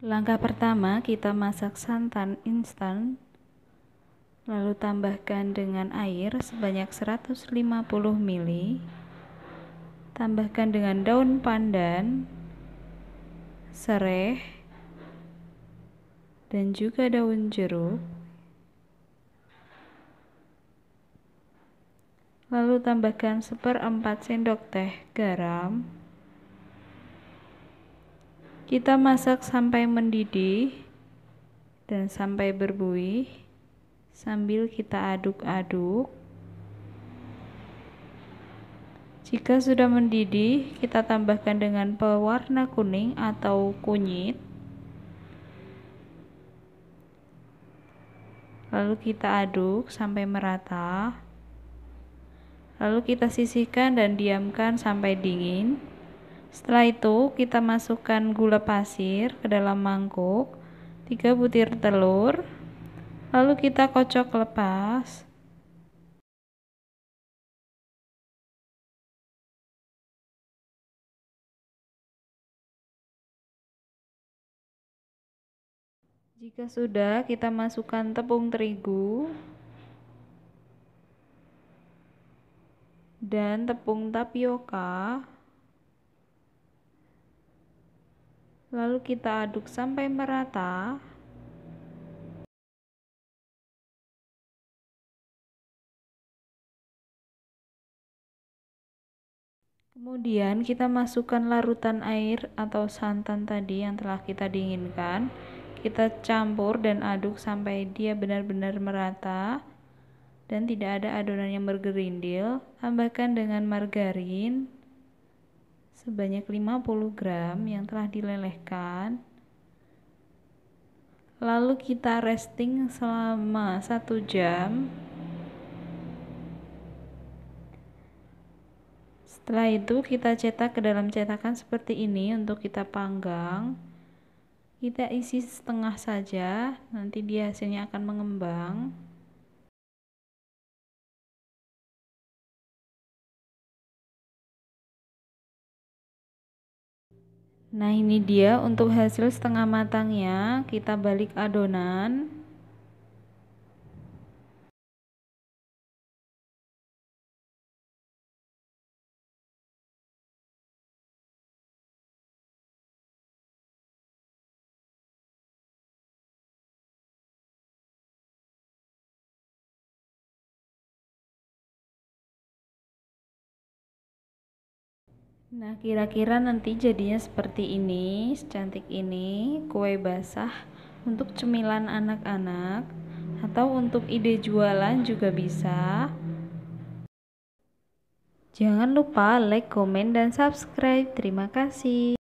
Langkah pertama, kita masak santan instan, lalu tambahkan dengan air sebanyak 150 ml. Tambahkan dengan daun pandan, sereh, dan juga daun jeruk. Lalu tambahkan seperempat sendok teh garam. Kita masak sampai mendidih dan sampai berbuih sambil kita aduk-aduk. Jika sudah mendidih, kita tambahkan dengan pewarna kuning atau kunyit. Lalu kita aduk sampai merata. Lalu kita sisihkan dan diamkan sampai dingin. Setelah itu kita masukkan gula pasir ke dalam mangkuk, 3 butir telur, lalu kita kocok lepas. Jika sudah, kita masukkan tepung terigu dan tepung tapioka Lalu kita aduk sampai merata. Kemudian kita masukkan larutan air atau santan tadi yang telah kita dinginkan. Kita campur dan aduk sampai dia benar-benar merata dan tidak ada adonan yang bergerindil. Tambahkan dengan margarin sebanyak 50 gram hmm. yang telah dilelehkan lalu kita resting selama 1 jam setelah itu kita cetak ke dalam cetakan seperti ini untuk kita panggang kita isi setengah saja nanti dia hasilnya akan mengembang Nah ini dia untuk hasil setengah matangnya kita balik adonan Nah, kira-kira nanti jadinya seperti ini, secantik ini, kue basah untuk cemilan anak-anak atau untuk ide jualan juga bisa. Jangan lupa like, komen, dan subscribe. Terima kasih.